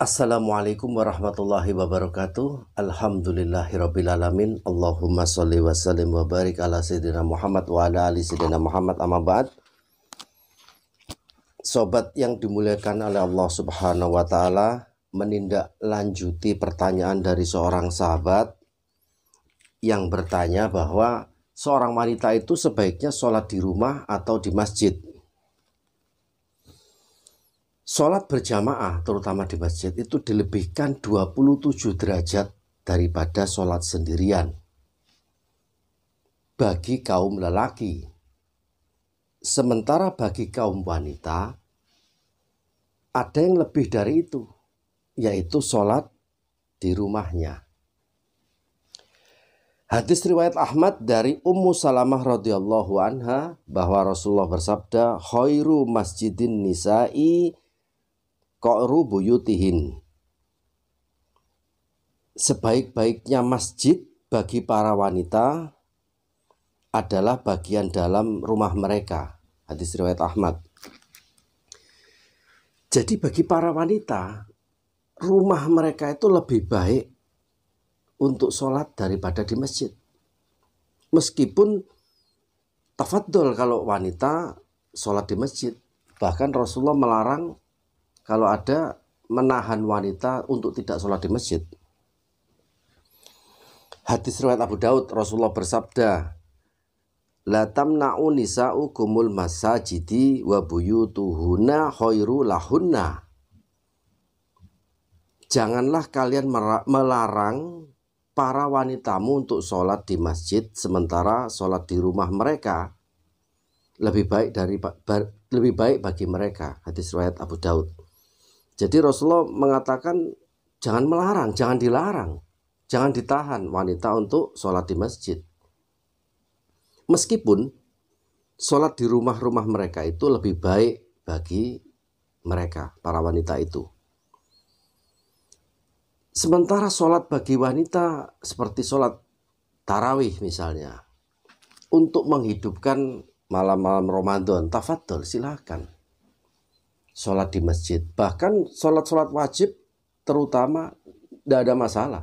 Assalamualaikum warahmatullahi wabarakatuh. Alhamdulillahirrabbilalamin. Allahumma sholli wa sallim wa barik ala sayyidina Muhammad wa ala ali sayyidina Muhammad amma ba'd. Sobat yang dimuliakan oleh Allah Subhanahu wa taala, menindaklanjuti pertanyaan dari seorang sahabat yang bertanya bahwa seorang wanita itu sebaiknya sholat di rumah atau di masjid. Sholat berjamaah terutama di masjid itu dilebihkan 27 derajat daripada sholat sendirian. Bagi kaum lelaki. Sementara bagi kaum wanita, ada yang lebih dari itu, yaitu sholat di rumahnya. Hadis riwayat Ahmad dari Ummu Salamah radhiyallahu anha bahwa Rasulullah bersabda, "Khairu masjidin nisa'i Qa'ru buyutihin. Sebaik-baiknya masjid bagi para wanita adalah bagian dalam rumah mereka. Hadis riwayat Ahmad. Jadi bagi para wanita, rumah mereka itu lebih baik untuk sholat daripada di masjid. Meskipun tafadol kalau wanita sholat di masjid. Bahkan Rasulullah melarang kalau ada menahan wanita untuk tidak sholat di masjid. Hadis riwayat Abu Daud Rasulullah bersabda, "La tamna'u nisa'u kumul masajidi wa buyutuhunna khairu lahunna." Janganlah kalian melarang para wanitamu untuk sholat di masjid sementara sholat di rumah mereka lebih baik dari lebih baik bagi mereka hadis riwayat Abu Daud jadi Rasulullah mengatakan jangan melarang, jangan dilarang, jangan ditahan wanita untuk sholat di masjid. Meskipun sholat di rumah-rumah mereka itu lebih baik bagi mereka, para wanita itu. Sementara sholat bagi wanita seperti sholat tarawih misalnya, untuk menghidupkan malam-malam Ramadan, tafadol silahkan sholat di masjid. Bahkan sholat-sholat wajib terutama tidak ada masalah.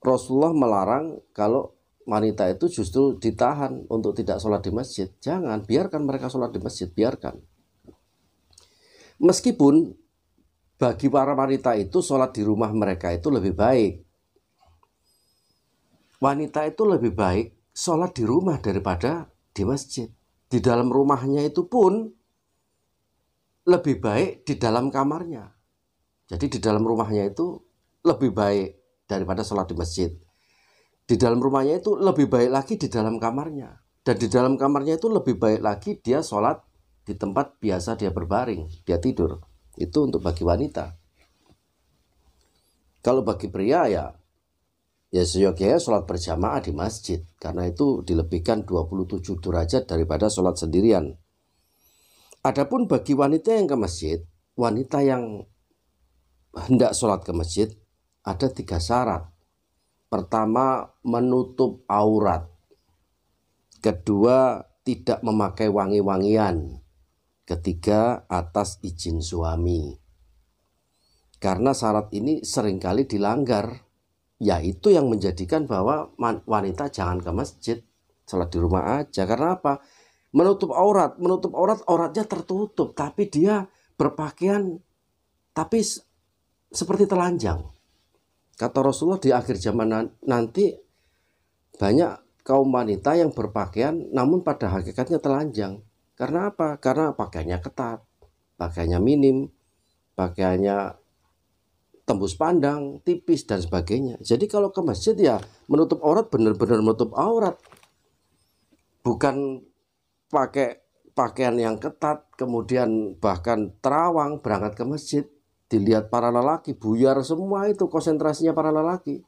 Rasulullah melarang kalau wanita itu justru ditahan untuk tidak sholat di masjid. Jangan, biarkan mereka sholat di masjid, biarkan. Meskipun bagi para wanita itu sholat di rumah mereka itu lebih baik. Wanita itu lebih baik sholat di rumah daripada di masjid. Di dalam rumahnya itu pun lebih baik di dalam kamarnya. Jadi di dalam rumahnya itu lebih baik daripada sholat di masjid. Di dalam rumahnya itu lebih baik lagi di dalam kamarnya. Dan di dalam kamarnya itu lebih baik lagi dia sholat di tempat biasa dia berbaring, dia tidur. Itu untuk bagi wanita. Kalau bagi pria ya ya seyogianya sholat berjamaah di masjid karena itu dilebihkan 27 derajat daripada sholat sendirian Adapun bagi wanita yang ke masjid, wanita yang hendak sholat ke masjid, ada tiga syarat. Pertama, menutup aurat. Kedua, tidak memakai wangi-wangian. Ketiga, atas izin suami. Karena syarat ini seringkali dilanggar, yaitu yang menjadikan bahwa wanita jangan ke masjid, sholat di rumah aja. Karena apa? menutup aurat, menutup aurat, auratnya tertutup, tapi dia berpakaian tapi seperti telanjang. Kata Rasulullah di akhir zaman nanti banyak kaum wanita yang berpakaian namun pada hakikatnya telanjang. Karena apa? Karena pakaiannya ketat, pakaiannya minim, pakaiannya tembus pandang, tipis dan sebagainya. Jadi kalau ke masjid ya menutup aurat benar-benar menutup aurat. Bukan pakai pakaian yang ketat, kemudian bahkan terawang berangkat ke masjid, dilihat para lelaki, buyar semua itu konsentrasinya para lelaki.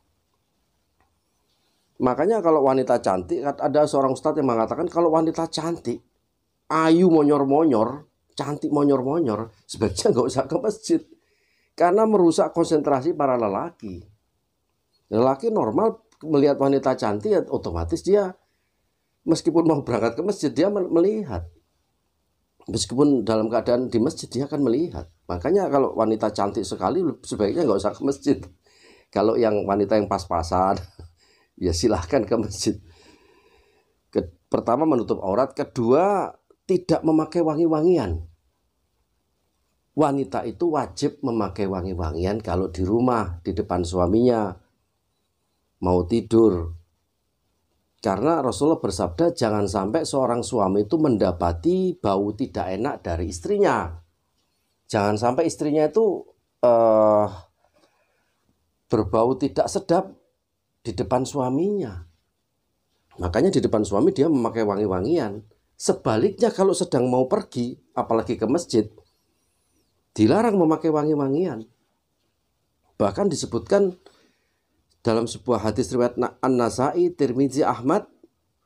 Makanya kalau wanita cantik, ada seorang ustadz yang mengatakan kalau wanita cantik, ayu monyor-monyor, cantik monyor-monyor, sebaiknya nggak usah ke masjid. Karena merusak konsentrasi para lelaki. Lelaki normal melihat wanita cantik, ya otomatis dia meskipun mau berangkat ke masjid dia melihat meskipun dalam keadaan di masjid dia akan melihat makanya kalau wanita cantik sekali sebaiknya nggak usah ke masjid kalau yang wanita yang pas-pasan ya silahkan ke masjid pertama menutup aurat kedua tidak memakai wangi-wangian wanita itu wajib memakai wangi-wangian kalau di rumah di depan suaminya mau tidur karena Rasulullah bersabda, jangan sampai seorang suami itu mendapati bau tidak enak dari istrinya. Jangan sampai istrinya itu uh, berbau tidak sedap di depan suaminya. Makanya di depan suami dia memakai wangi-wangian. Sebaliknya kalau sedang mau pergi, apalagi ke masjid, dilarang memakai wangi-wangian. Bahkan disebutkan dalam sebuah hadis riwayat An-Nasai, Tirmizi, Ahmad,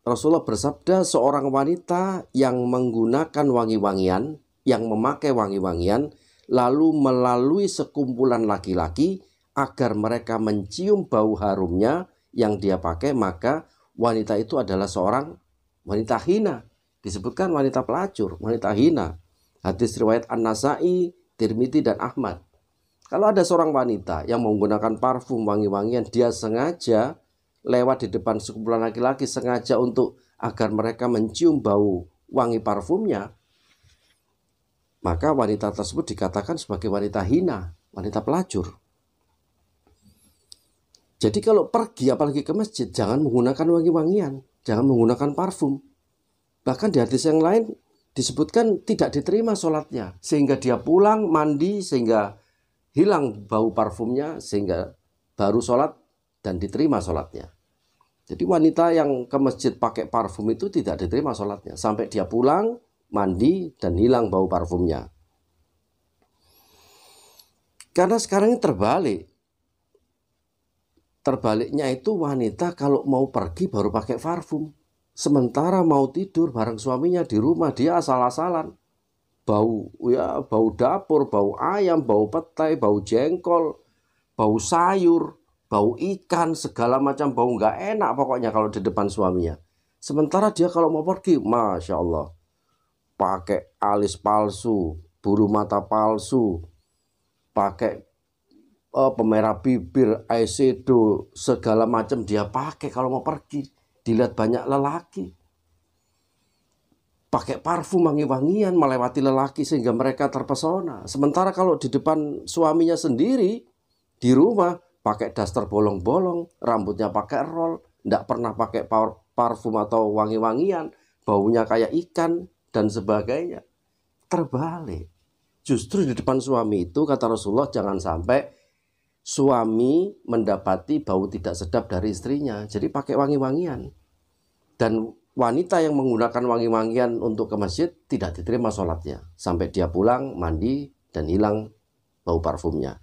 Rasulullah bersabda seorang wanita yang menggunakan wangi-wangian, yang memakai wangi-wangian, lalu melalui sekumpulan laki-laki agar mereka mencium bau harumnya yang dia pakai, maka wanita itu adalah seorang wanita hina. Disebutkan wanita pelacur, wanita hina. Hadis riwayat An-Nasai, Tirmidzi dan Ahmad. Kalau ada seorang wanita yang menggunakan parfum wangi-wangian, dia sengaja lewat di depan sekumpulan laki-laki sengaja untuk agar mereka mencium bau wangi parfumnya, maka wanita tersebut dikatakan sebagai wanita hina, wanita pelacur. Jadi kalau pergi apalagi ke masjid jangan menggunakan wangi-wangian, jangan menggunakan parfum. Bahkan di hadis yang lain disebutkan tidak diterima sholatnya sehingga dia pulang mandi sehingga hilang bau parfumnya sehingga baru sholat dan diterima sholatnya. Jadi wanita yang ke masjid pakai parfum itu tidak diterima sholatnya. Sampai dia pulang, mandi, dan hilang bau parfumnya. Karena sekarang ini terbalik. Terbaliknya itu wanita kalau mau pergi baru pakai parfum. Sementara mau tidur bareng suaminya di rumah dia asal-asalan bau ya bau dapur, bau ayam, bau petai, bau jengkol, bau sayur, bau ikan, segala macam bau nggak enak pokoknya kalau di depan suaminya. Sementara dia kalau mau pergi, masya Allah, pakai alis palsu, buru mata palsu, pakai uh, pemerah bibir, eyeshadow, segala macam dia pakai kalau mau pergi. Dilihat banyak lelaki pakai parfum wangi-wangian melewati lelaki sehingga mereka terpesona. Sementara kalau di depan suaminya sendiri di rumah pakai daster bolong-bolong, rambutnya pakai roll, tidak pernah pakai parfum atau wangi-wangian, baunya kayak ikan dan sebagainya. Terbalik. Justru di depan suami itu kata Rasulullah jangan sampai suami mendapati bau tidak sedap dari istrinya. Jadi pakai wangi-wangian. Dan wanita yang menggunakan wangi-wangian untuk ke masjid tidak diterima sholatnya sampai dia pulang mandi dan hilang bau parfumnya.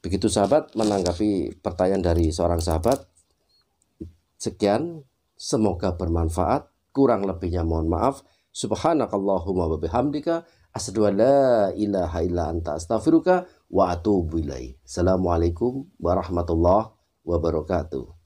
Begitu sahabat menanggapi pertanyaan dari seorang sahabat. Sekian, semoga bermanfaat. Kurang lebihnya mohon maaf. Subhanakallahumma wabihamdika. Asadu asyhadu la ilaha illa anta astaghfiruka wa atubu ilaih. Assalamualaikum warahmatullahi wabarakatuh.